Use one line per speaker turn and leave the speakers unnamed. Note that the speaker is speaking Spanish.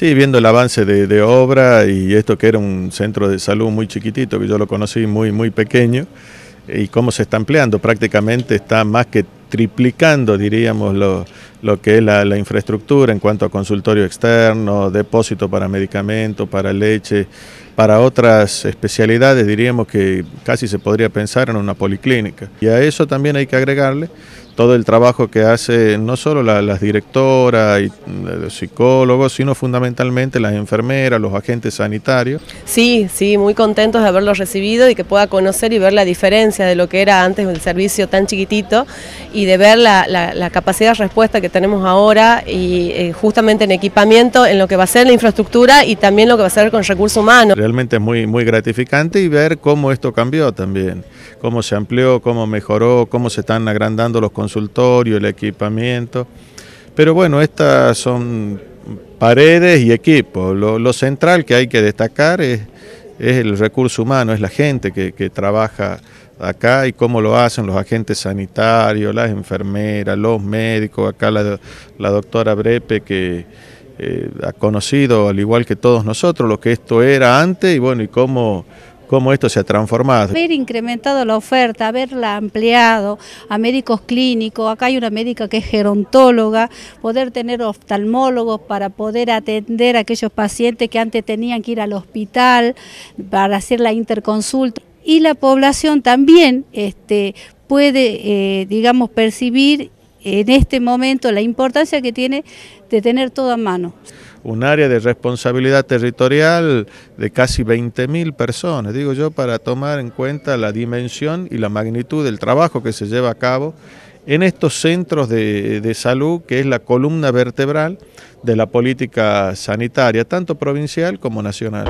Sí, viendo el avance de, obra y esto que era un centro de salud muy chiquitito, que yo lo conocí muy, muy pequeño, y cómo se está empleando. prácticamente está más que triplicando, diríamos, lo, lo que es la, la, infraestructura en cuanto a consultorio externo, depósito para medicamentos, para leche, para otras especialidades diríamos que casi se podría pensar en una policlínica. Y a eso también hay que agregarle todo el trabajo que hace no solo las directoras y eh, los psicólogos, sino fundamentalmente las enfermeras, los agentes sanitarios.
Sí, sí, muy contentos de haberlo recibido y que pueda conocer y ver la diferencia de lo que era antes el servicio tan chiquitito y de ver la, capacidad de respuesta que tenemos ahora y eh, justamente en equipamiento, en lo que va a ser la infraestructura y también lo que va a ser con recursos humanos
realmente es muy, muy gratificante y ver cómo esto cambió también, cómo se amplió, cómo mejoró, cómo se están agrandando los consultorios, el equipamiento. Pero bueno, estas son paredes y equipos. Lo, central que hay que destacar es, es, el recurso humano, es la gente que, que trabaja acá y cómo lo hacen los agentes sanitarios, las enfermeras, los médicos, acá la, la doctora Brepe que eh, ha conocido, al igual que todos nosotros, lo que esto era antes y bueno, y cómo cómo esto se ha transformado. Haber
incrementado la oferta, haberla ampliado a médicos clínicos, acá hay una médica que es gerontóloga, poder tener oftalmólogos para poder atender a aquellos pacientes que antes tenían que ir al hospital para hacer la interconsulta. Y la población también este, puede, eh, digamos, percibir en este momento la importancia que tiene de tener todo a mano.
Un área de responsabilidad territorial de casi 20.000 personas, digo yo, para tomar en cuenta la dimensión y la magnitud del trabajo que se lleva a cabo en estos centros de, de, salud, que es la columna vertebral de la política sanitaria, tanto provincial como nacional.